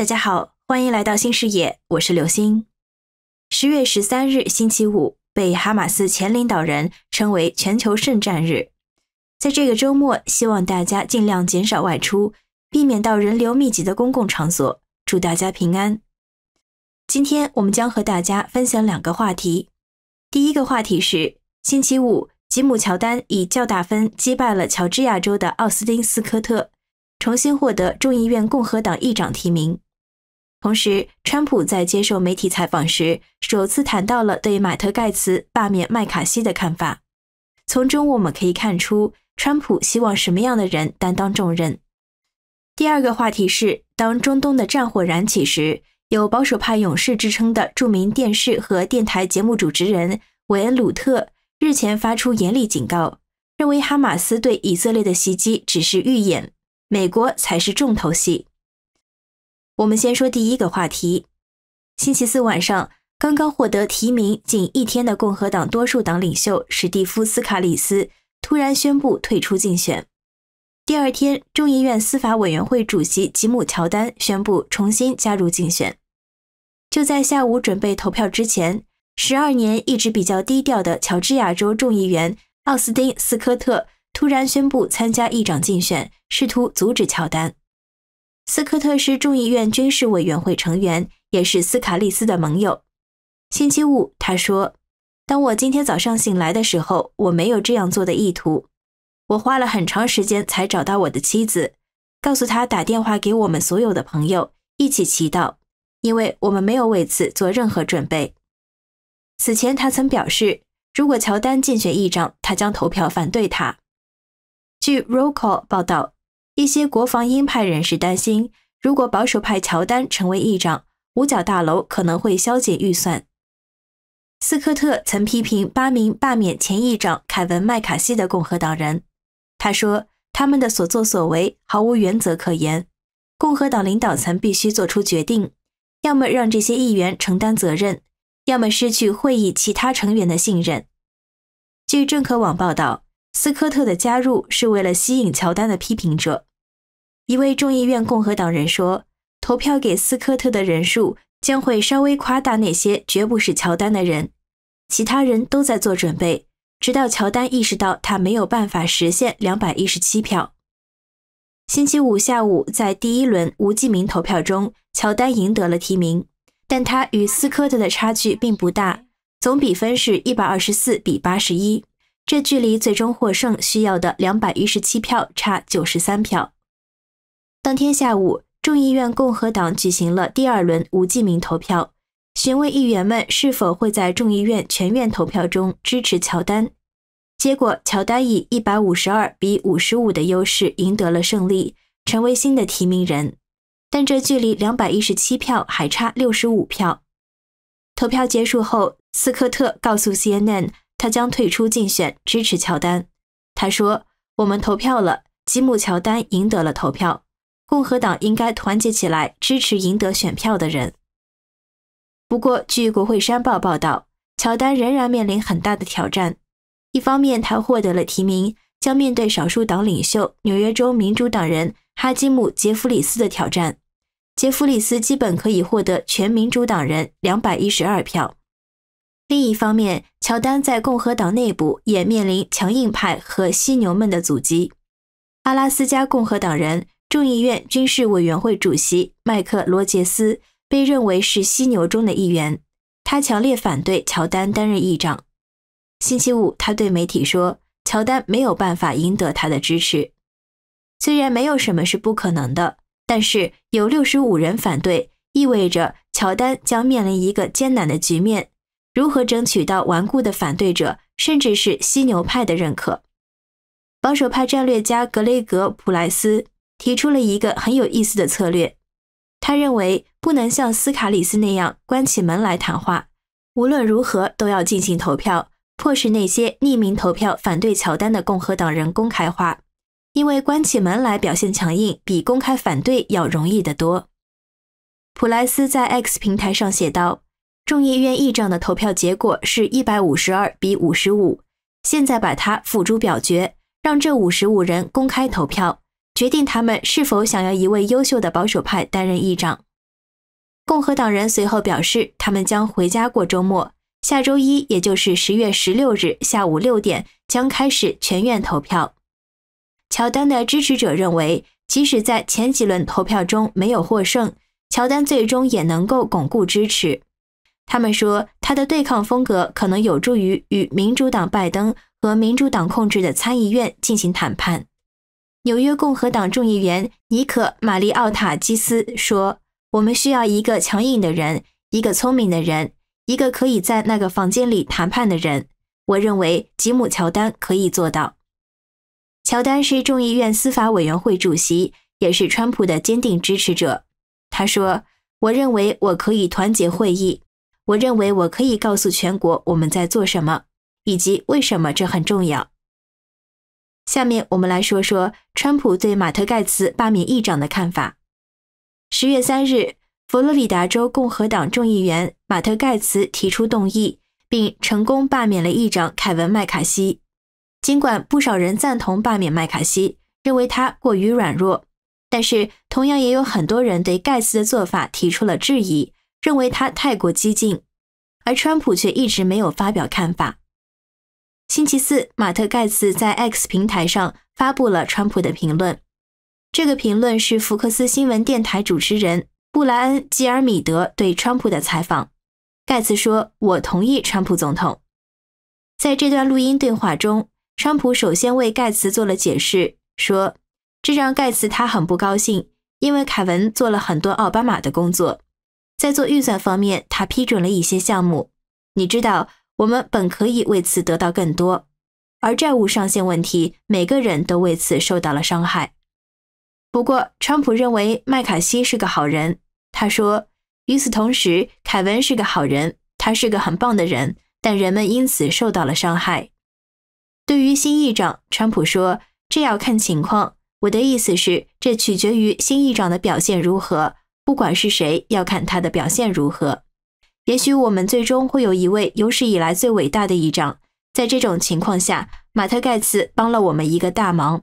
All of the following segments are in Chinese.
大家好，欢迎来到新视野，我是刘星。十月十三日，星期五，被哈马斯前领导人称为“全球圣战日”。在这个周末，希望大家尽量减少外出，避免到人流密集的公共场所。祝大家平安。今天我们将和大家分享两个话题。第一个话题是：星期五，吉姆·乔丹以较大分击败了乔治亚州的奥斯汀·斯科特，重新获得众议院共和党议长提名。同时，川普在接受媒体采访时，首次谈到了对马特·盖茨罢免麦卡锡的看法。从中我们可以看出，川普希望什么样的人担当重任？第二个话题是，当中东的战火燃起时，有保守派勇士之称的著名电视和电台节目主持人韦恩·鲁特日前发出严厉警告，认为哈马斯对以色列的袭击只是预演，美国才是重头戏。我们先说第一个话题。星期四晚上，刚刚获得提名仅一天的共和党多数党领袖史蒂夫·斯卡里斯突然宣布退出竞选。第二天，众议院司法委员会主席吉姆·乔丹宣布重新加入竞选。就在下午准备投票之前，十二年一直比较低调的乔治亚州众议员奥斯汀·斯科特突然宣布参加议长竞选，试图阻止乔丹。斯科特是众议院军事委员会成员，也是斯卡利斯的盟友。星期五，他说：“当我今天早上醒来的时候，我没有这样做的意图。我花了很长时间才找到我的妻子，告诉她打电话给我们所有的朋友一起祈祷，因为我们没有为此做任何准备。”此前，他曾表示，如果乔丹竞选议长，他将投票反对他。据 r o Call 报道。一些国防鹰派人士担心，如果保守派乔丹成为议长，五角大楼可能会削减预算。斯科特曾批评八名罢免前议长凯文·麦卡锡的共和党人，他说他们的所作所为毫无原则可言。共和党领导层必须做出决定，要么让这些议员承担责任，要么失去会议其他成员的信任。据政客网报道。斯科特的加入是为了吸引乔丹的批评者。一位众议院共和党人说：“投票给斯科特的人数将会稍微夸大那些绝不是乔丹的人。”其他人都在做准备，直到乔丹意识到他没有办法实现两百一十七票。星期五下午，在第一轮无记名投票中，乔丹赢得了提名，但他与斯科特的差距并不大，总比分是一百二十四比八十一。这距离最终获胜需要的两百一十七票差九十三票。当天下午，众议院共和党举行了第二轮无记名投票，询问议员们是否会在众议院全院投票中支持乔丹。结果，乔丹以一百五十二比五十五的优势赢得了胜利，成为新的提名人。但这距离两百一十七票还差六十五票。投票结束后，斯科特告诉 CNN。他将退出竞选，支持乔丹。他说：“我们投票了，吉姆·乔丹赢得了投票。共和党应该团结起来，支持赢得选票的人。”不过，据《国会山报》报道，乔丹仍然面临很大的挑战。一方面，他获得了提名，将面对少数党领袖、纽约州民主党人哈基姆·杰弗里斯的挑战。杰弗里斯基本可以获得全民主党人两百一十二票。另一方面，乔丹在共和党内部也面临强硬派和犀牛们的阻击。阿拉斯加共和党人、众议院军事委员会主席麦克·罗杰斯被认为是犀牛中的一员。他强烈反对乔丹担任议长。星期五，他对媒体说：“乔丹没有办法赢得他的支持。虽然没有什么是不可能的，但是有六十五人反对，意味着乔丹将面临一个艰难的局面。”如何争取到顽固的反对者，甚至是犀牛派的认可？保守派战略家格雷格·普莱斯提出了一个很有意思的策略。他认为不能像斯卡里斯那样关起门来谈话，无论如何都要进行投票，迫使那些匿名投票反对乔丹的共和党人公开化。因为关起门来表现强硬，比公开反对要容易得多。普莱斯在 X 平台上写道。众议院议长的投票结果是一百五十二比五十五。现在把它付诸表决，让这五十五人公开投票，决定他们是否想要一位优秀的保守派担任议长。共和党人随后表示，他们将回家过周末，下周一，也就是十月十六日下午六点，将开始全院投票。乔丹的支持者认为，即使在前几轮投票中没有获胜，乔丹最终也能够巩固支持。他们说，他的对抗风格可能有助于与民主党拜登和民主党控制的参议院进行谈判。纽约共和党众议员尼可·马利奥塔基斯说：“我们需要一个强硬的人，一个聪明的人，一个可以在那个房间里谈判的人。我认为吉姆·乔丹可以做到。”乔丹是众议院司法委员会主席，也是川普的坚定支持者。他说：“我认为我可以团结会议。”我认为我可以告诉全国我们在做什么，以及为什么这很重要。下面我们来说说川普对马特·盖茨罢免议长的看法。十月三日，佛罗里达州共和党众议员马特·盖茨提出动议，并成功罢免了议长凯文·麦卡锡。尽管不少人赞同罢免麦卡锡，认为他过于软弱，但是同样也有很多人对盖茨的做法提出了质疑。认为他太过激进，而川普却一直没有发表看法。星期四，马特·盖茨在 X 平台上发布了川普的评论。这个评论是福克斯新闻电台主持人布莱恩·吉尔米德对川普的采访。盖茨说：“我同意川普总统。”在这段录音对话中，川普首先为盖茨做了解释，说：“这让盖茨他很不高兴，因为凯文做了很多奥巴马的工作。”在做预算方面，他批准了一些项目。你知道，我们本可以为此得到更多。而债务上限问题，每个人都为此受到了伤害。不过，川普认为麦卡锡是个好人。他说，与此同时，凯文是个好人，他是个很棒的人，但人们因此受到了伤害。对于新议长，川普说，这要看情况。我的意思是，这取决于新议长的表现如何。不管是谁，要看他的表现如何。也许我们最终会有一位有史以来最伟大的议长。在这种情况下，马特·盖茨帮了我们一个大忙。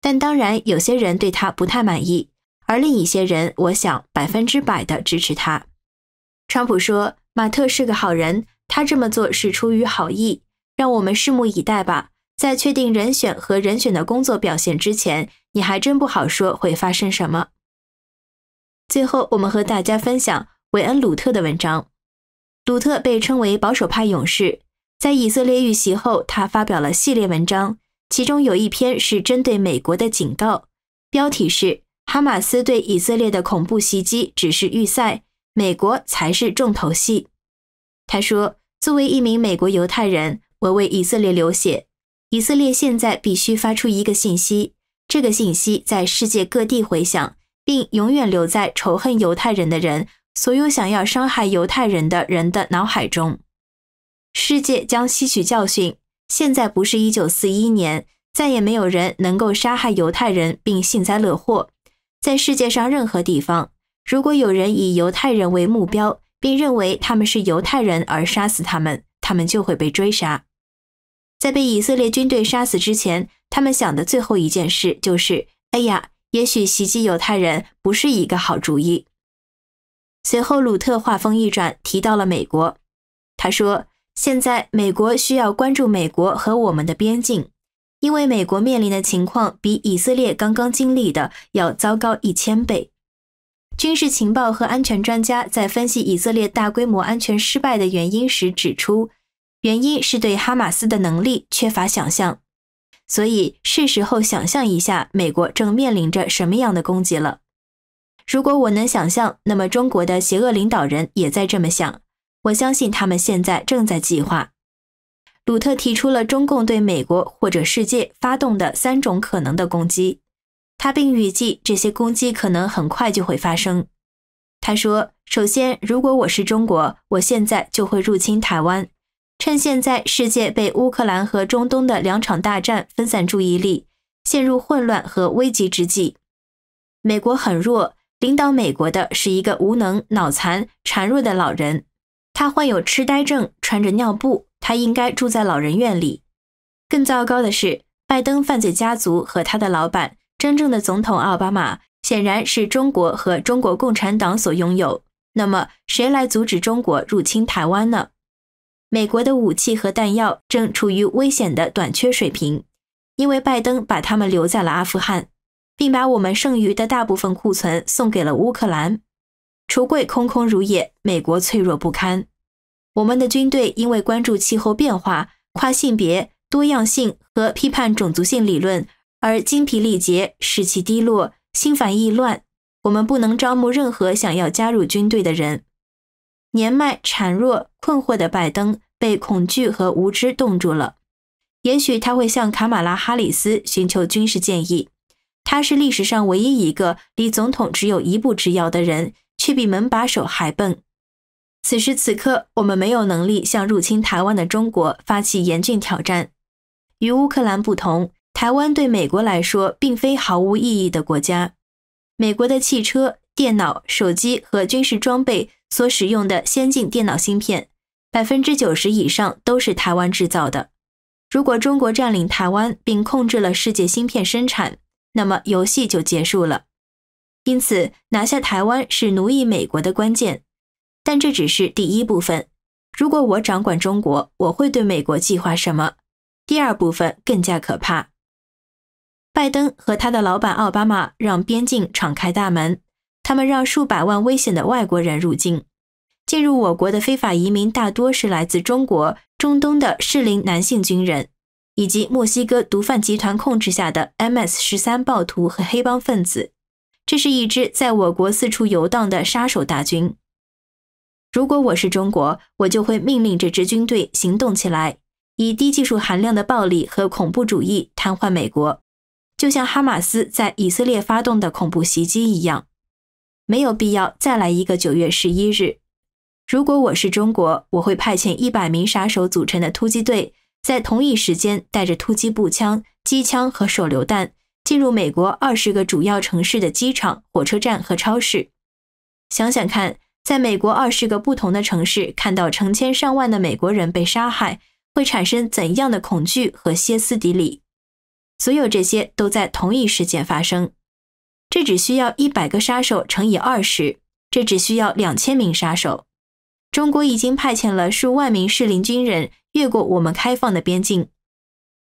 但当然，有些人对他不太满意，而另一些人，我想百分之百的支持他。川普说：“马特是个好人，他这么做是出于好意。”让我们拭目以待吧。在确定人选和人选的工作表现之前，你还真不好说会发生什么。最后，我们和大家分享韦恩·鲁特的文章。鲁特被称为保守派勇士。在以色列遇袭后，他发表了系列文章，其中有一篇是针对美国的警告，标题是《哈马斯对以色列的恐怖袭击只是预赛，美国才是重头戏》。他说：“作为一名美国犹太人，我为以色列流血。以色列现在必须发出一个信息，这个信息在世界各地回响。”并永远留在仇恨犹太人的人、所有想要伤害犹太人的人的脑海中。世界将吸取教训。现在不是一九四一年，再也没有人能够杀害犹太人并幸灾乐祸。在世界上任何地方，如果有人以犹太人为目标，并认为他们是犹太人而杀死他们，他们就会被追杀。在被以色列军队杀死之前，他们想的最后一件事就是：哎呀。也许袭击犹太人不是一个好主意。随后，鲁特话锋一转，提到了美国。他说：“现在美国需要关注美国和我们的边境，因为美国面临的情况比以色列刚刚经历的要糟糕一千倍。”军事情报和安全专家在分析以色列大规模安全失败的原因时指出，原因是对哈马斯的能力缺乏想象。所以是时候想象一下，美国正面临着什么样的攻击了。如果我能想象，那么中国的邪恶领导人也在这么想。我相信他们现在正在计划。鲁特提出了中共对美国或者世界发动的三种可能的攻击，他并预计这些攻击可能很快就会发生。他说：“首先，如果我是中国，我现在就会入侵台湾。”趁现在世界被乌克兰和中东的两场大战分散注意力、陷入混乱和危机之际，美国很弱，领导美国的是一个无能、脑残、孱弱的老人，他患有痴呆症，穿着尿布，他应该住在老人院里。更糟糕的是，拜登犯罪家族和他的老板，真正的总统奥巴马，显然是中国和中国共产党所拥有。那么，谁来阻止中国入侵台湾呢？美国的武器和弹药正处于危险的短缺水平，因为拜登把他们留在了阿富汗，并把我们剩余的大部分库存送给了乌克兰。橱柜空空如也，美国脆弱不堪。我们的军队因为关注气候变化、跨性别多样性和批判种族性理论而精疲力竭、士气低落、心烦意乱。我们不能招募任何想要加入军队的人。年迈、孱弱、困惑的拜登被恐惧和无知冻住了。也许他会向卡马拉·哈里斯寻求军事建议。他是历史上唯一一个离总统只有一步之遥的人，却比门把手还笨。此时此刻，我们没有能力向入侵台湾的中国发起严峻挑战。与乌克兰不同，台湾对美国来说并非毫无意义的国家。美国的汽车、电脑、手机和军事装备。所使用的先进电脑芯片，百分之九十以上都是台湾制造的。如果中国占领台湾并控制了世界芯片生产，那么游戏就结束了。因此，拿下台湾是奴役美国的关键。但这只是第一部分。如果我掌管中国，我会对美国计划什么？第二部分更加可怕。拜登和他的老板奥巴马让边境敞开大门。他们让数百万危险的外国人入境，进入我国的非法移民大多是来自中国、中东的适龄男性军人，以及墨西哥毒贩集团控制下的 MS 十三暴徒和黑帮分子。这是一支在我国四处游荡的杀手大军。如果我是中国，我就会命令这支军队行动起来，以低技术含量的暴力和恐怖主义瘫痪美国，就像哈马斯在以色列发动的恐怖袭击一样。没有必要再来一个九月十一日。如果我是中国，我会派遣一百名杀手组成的突击队，在同一时间带着突击步枪、机枪和手榴弹，进入美国二十个主要城市的机场、火车站和超市。想想看，在美国二十个不同的城市看到成千上万的美国人被杀害，会产生怎样的恐惧和歇斯底里？所有这些都在同一时间发生。这只需要一百个杀手乘以二十，这只需要两千名杀手。中国已经派遣了数万名适龄军人越过我们开放的边境。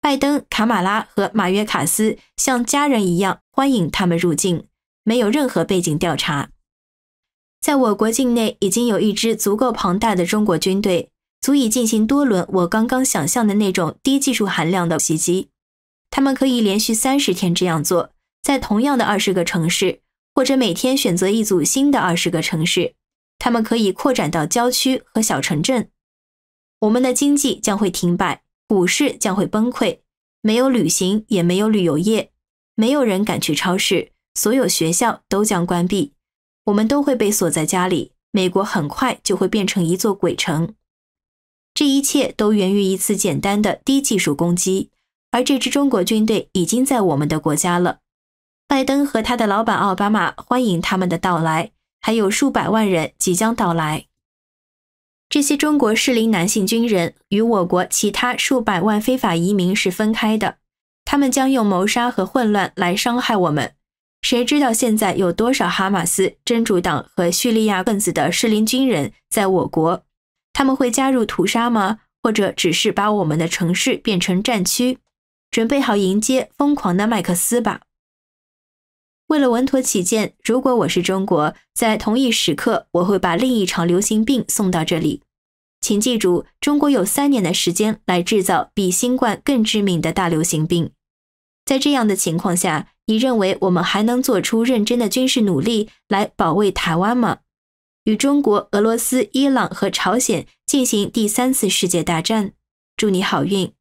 拜登、卡马拉和马约卡斯像家人一样欢迎他们入境，没有任何背景调查。在我国境内已经有一支足够庞大的中国军队，足以进行多轮我刚刚想象的那种低技术含量的袭击。他们可以连续三十天这样做。在同样的二十个城市，或者每天选择一组新的二十个城市，他们可以扩展到郊区和小城镇。我们的经济将会停摆，股市将会崩溃，没有旅行，也没有旅游业，没有人敢去超市，所有学校都将关闭，我们都会被锁在家里。美国很快就会变成一座鬼城。这一切都源于一次简单的低技术攻击，而这支中国军队已经在我们的国家了。拜登和他的老板奥巴马欢迎他们的到来，还有数百万人即将到来。这些中国适龄男性军人与我国其他数百万非法移民是分开的。他们将用谋杀和混乱来伤害我们。谁知道现在有多少哈马斯、真主党和叙利亚分子的适龄军人在我国？他们会加入屠杀吗？或者只是把我们的城市变成战区？准备好迎接疯狂的麦克斯吧！为了稳妥起见，如果我是中国，在同一时刻，我会把另一场流行病送到这里。请记住，中国有三年的时间来制造比新冠更致命的大流行病。在这样的情况下，你认为我们还能做出认真的军事努力来保卫台湾吗？与中国、俄罗斯、伊朗和朝鲜进行第三次世界大战？祝你好运，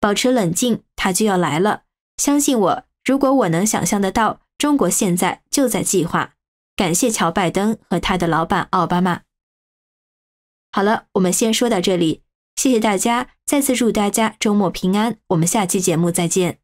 保持冷静，他就要来了。相信我，如果我能想象得到。中国现在就在计划，感谢乔拜登和他的老板奥巴马。好了，我们先说到这里，谢谢大家，再次祝大家周末平安，我们下期节目再见。